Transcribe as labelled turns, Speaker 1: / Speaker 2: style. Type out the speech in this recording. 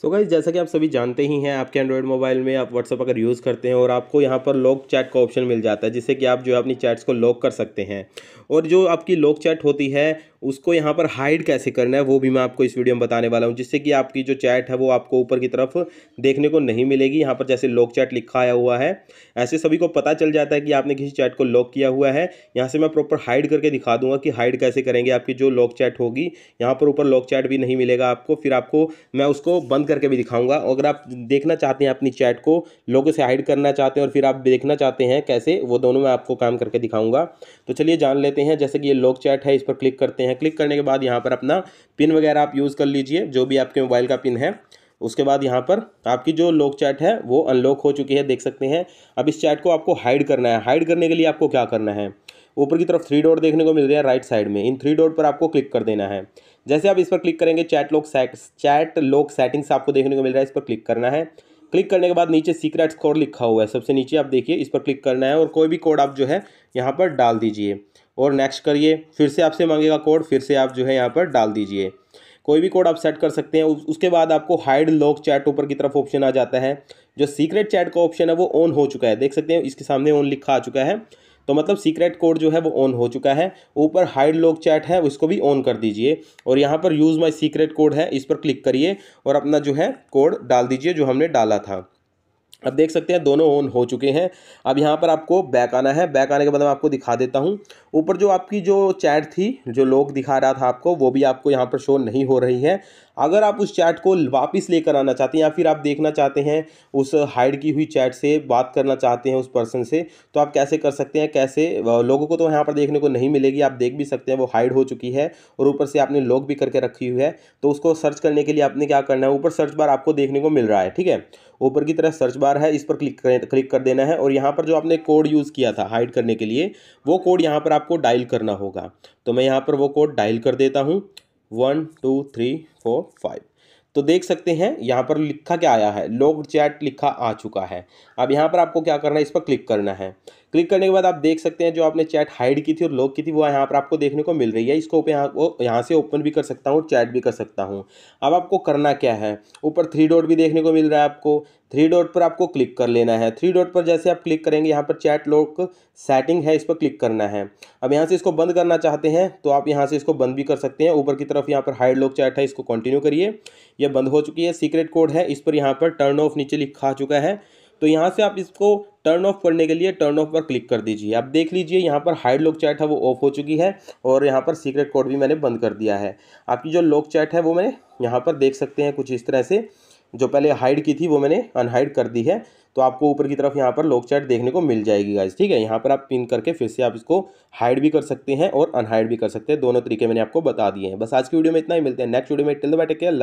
Speaker 1: सो so guys जैसा कि आप सभी जानते ही हैं आपके एंड्रॉयड मोबाइल में आप व्हाट्सअप अगर यूज़ करते हैं और आपको यहाँ पर लॉक चैट का ऑप्शन मिल जाता है जिससे कि आप जो है अपनी चैट्स को लॉक कर सकते हैं और जो आपकी लॉक चैट होती है उसको यहाँ पर हाइड कैसे करना है वो भी मैं आपको इस वीडियो में बताने वाला हूँ जिससे कि आपकी जो चैट है वो आपको ऊपर की तरफ देखने को नहीं मिलेगी यहाँ पर जैसे लॉक चैट लिखा आया हुआ है ऐसे सभी को पता चल जाता है कि आपने किसी चैट को लॉक किया हुआ है यहाँ से मैं प्रॉपर हाइड करके दिखा दूंगा कि हाइड कैसे करेंगे आपकी जो लॉक चैट होगी यहाँ पर ऊपर लॉक चैट भी नहीं मिलेगा आपको फिर आपको मैं उसको बंद करके भी दिखाऊँगा अगर आप देखना चाहते हैं अपनी चैट को लोगों से हाइड करना चाहते हैं और फिर आप देखना चाहते हैं कैसे वो दोनों मैं आपको काम करके दिखाऊँगा तो चलिए जान लेते हैं जैसे कि ये लॉक चैट है इस पर क्लिक करते हैं हैं क्लिक करने के बाद यहाँ पर अपना पिन वगैरह आप यूज़ कर लीजिए जो भी आपके मोबाइल का पिन है उसके बाद यहाँ पर आपकी जो लॉक चैट है वो अनलॉक हो चुकी है देख सकते हैं अब इस चैट को आपको हाइड करना है हाइड करने के लिए आपको क्या करना है ऊपर की तरफ थ्री डॉट देखने को मिल रही है राइट साइड में इन थ्री डॉट पर आपको क्लिक कर देना है जैसे आप इस पर क्लिक करेंगे chat lock set chat lock settings आपको देखने को मिल रहा है इस पर क्लिक करना है क्लिक करने के बाद नीचे सीक्रेट कोड लिखा हुआ है सबसे नीचे आप देखिए इस पर क्लिक करना है और कोई भी कोड आप जो है यहाँ पर डाल दीजिए और नेक्स्ट करिए फिर से आपसे मांगेगा कोड फिर से आप जो है यहाँ पर डाल दीजिए कोई भी कोड आप सेट कर सकते हैं उसके बाद आपको हाइड लॉक चैट ऊपर की तरफ ऑप्शन आ जाता है जो सीक्रेट चैट का ऑप्शन है वो ऑन हो चुका है देख सकते हैं इसके सामने ऑन लिखा आ चुका है तो मतलब सीक्रेट कोड जो है वो ऑन हो चुका है ऊपर हाइड लॉग चैट है उसको भी ऑन कर दीजिए और यहाँ पर यूज़ माई सीक्रेट कोड है इस पर क्लिक करिए और अपना जो है कोड डाल दीजिए जो हमने डाला था अब देख सकते हैं दोनों ऑन हो चुके हैं अब यहाँ पर आपको बैक आना है बैक आने के बाद मैं आपको दिखा देता हूँ ऊपर जो आपकी जो चैट थी जो लोग दिखा रहा था आपको वो भी आपको यहाँ पर शो नहीं हो रही है अगर आप उस चैट को वापस लेकर आना चाहते हैं या फिर आप देखना चाहते हैं उस हाइड की हुई चैट से बात करना चाहते हैं उस पर्सन से तो आप कैसे कर सकते हैं कैसे लोगों को तो यहाँ पर देखने को नहीं मिलेगी आप देख भी सकते हैं वो हाइड हो चुकी है और ऊपर से आपने लॉक भी करके रखी हुई है तो उसको सर्च करने के लिए आपने क्या करना है ऊपर सर्च बार आपको देखने को मिल रहा है ठीक है ऊपर की तरह सर्च बार है इस पर क्लिक करें क्लिक कर देना है और यहाँ पर जो आपने कोड यूज़ किया था हाइड करने के लिए वो कोड यहाँ पर आपको डायल करना होगा तो मैं यहाँ पर वो कोड डायल कर देता हूँ one two three four five तो देख सकते हैं यहाँ पर लिखा क्या आया है लॉग चैट लिखा आ चुका है अब यहाँ पर आपको क्या करना है इस पर क्लिक करना है क्लिक करने के बाद आप देख सकते हैं जो आपने चैट हाइड की थी और लॉक की थी वो यहाँ पर आपको देखने को मिल रही है इसको यहाँ यहाँ से ओपन भी कर सकता हूँ चैट भी कर सकता हूँ अब आपको करना क्या है ऊपर थ्री डॉट भी देखने को मिल रहा है आपको थ्री डॉट पर आपको क्लिक कर लेना है थ्री डॉट पर जैसे आप क्लिक करेंगे यहाँ पर चैट लॉक सेटिंग है इस पर क्लिक करना है अब यहाँ से इसको बंद करना चाहते हैं तो आप यहाँ से इसको बंद भी कर सकते हैं ऊपर की तरफ यहाँ पर हाइड लॉक चैट है इसको कंटिन्यू करिए यह बंद हो चुकी है सीक्रेट कोड है इस पर यहाँ पर टर्न ऑफ नीचे लिखा चुका है तो यहाँ से आप इसको टर्न ऑफ करने के लिए टर्न ऑफ पर क्लिक कर दीजिए आप देख लीजिए यहाँ पर हाइड लॉक चैट है वो ऑफ हो चुकी है और यहाँ पर सीक्रेट कोड भी मैंने बंद कर दिया है आपकी जो लॉक चैट है वो मैंने यहाँ पर देख सकते हैं कुछ इस तरह से जो पहले हाइड की थी वो मैंने अनहाइड कर दी है तो आपको ऊपर की तरफ यहाँ पर लॉक चैट देखने को मिल जाएगी गाइज ठीक है यहाँ पर आप पिन करके फिर से आप इसको हाइड भी कर सकते हैं और अनहाइड भी कर सकते हैं दोनों तरीके मैंने आपको बता दिए हैं बस आज की वीडियो में इतना ही मिलते हैं नेक्स्ट वीडियो में टिल द के